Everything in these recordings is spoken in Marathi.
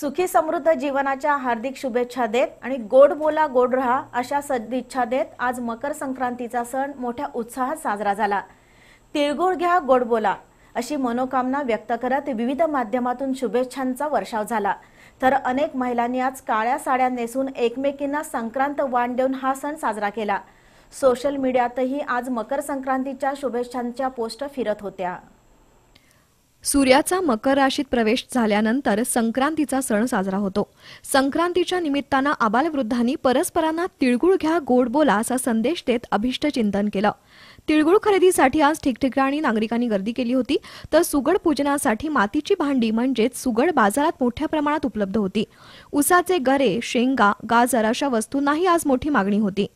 सुखी समृद्ध जीवनाच्या हार्दिक शुभेच्छा देत आणि गोड बोला गोड राहा अशा सदिच्छा देत आज मकर संक्रांतीचा सण मोठ्या उत्साहात साजरा झाला तिळगुळ घ्या गोड बोला अशी मनोकामना व्यक्त करत विविध माध्यमातून शुभेच्छांचा वर्षाव झाला तर अनेक महिलांनी आज काळ्या साड्या नेसून एकमेकींना संक्रांत वाण देऊन हा सण साजरा केला सोशल मीडियातही आज मकर संक्रांतीच्या शुभेच्छांच्या पोस्ट फिरत होत्या सूर्याचा मकर राशीत प्रवेश झाल्यानंतर संक्रांतीचा सण साजरा होतो संक्रांतीच्या निमित्तानं आबालवृद्धांनी परस्परांना तिळगुळ घ्या गोड बोला असा संदेश देत अभिष्ट चिंतन केलं तिळगुळ खरेदीसाठी आज ठिकठिकाणी नागरिकांनी गर्दी केली होती तर सुगड पूजनासाठी मातीची भांडी म्हणजेच सुगड बाजारात मोठ्या प्रमाणात उपलब्ध होती उसाचे गरे शेंगा गाजर अशा वस्तूंनाही आज मोठी मागणी होती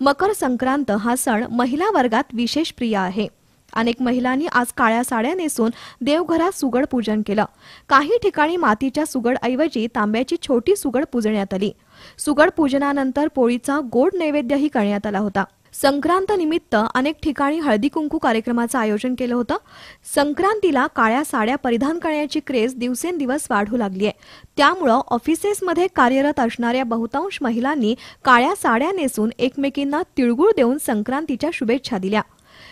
मकर संक्रांत हा सण महिला वर्गात विशेष प्रिय आहे अनेक महिलांनी आज काळ्या साड्या नेसून देवघरात सुगड पूजन केलं काही ठिकाणी मातीच्या सुगडऐवजी तांब्याची छोटी सुगड पूजण्यात आली सुगड पूजनानंतर पोळीचा गोड नैवेद्यही करण्यात आला होता संक्रांत निमित्त अनेक ठिकाणी हळदी कुंकू कार्यक्रमाचं आयोजन केलं होतं संक्रांतीला काळ्या साड्या परिधान करण्याची क्रेज दिवसेंदिवस वाढू लागली आहे त्यामुळं ऑफिसेसमध्ये कार्यरत असणाऱ्या बहुतांश महिलांनी काळ्या साड्या नेसून एकमेकींना तिळगुळ देऊन संक्रांतीच्या शुभेच्छा दिल्या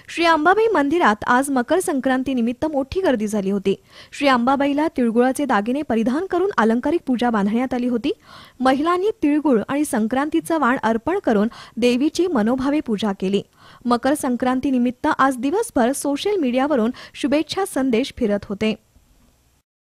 श्री अंबाबाई मंदिरात आज मकर संक्रांती निमित्त मोठी गर्दी झाली होती श्री अंबाबाईला तिळगुळाचे दागिने परिधान करून अलंकारिक पूजा बांधण्यात आली होती महिलांनी तिळगुळ आणि संक्रांतीचा वाण अर्पण करून देवीची मनोभावे पूजा केली मकर संक्रांती निमित्त आज दिवसभर सोशल मीडियावरून शुभेच्छा संदेश फिरत होते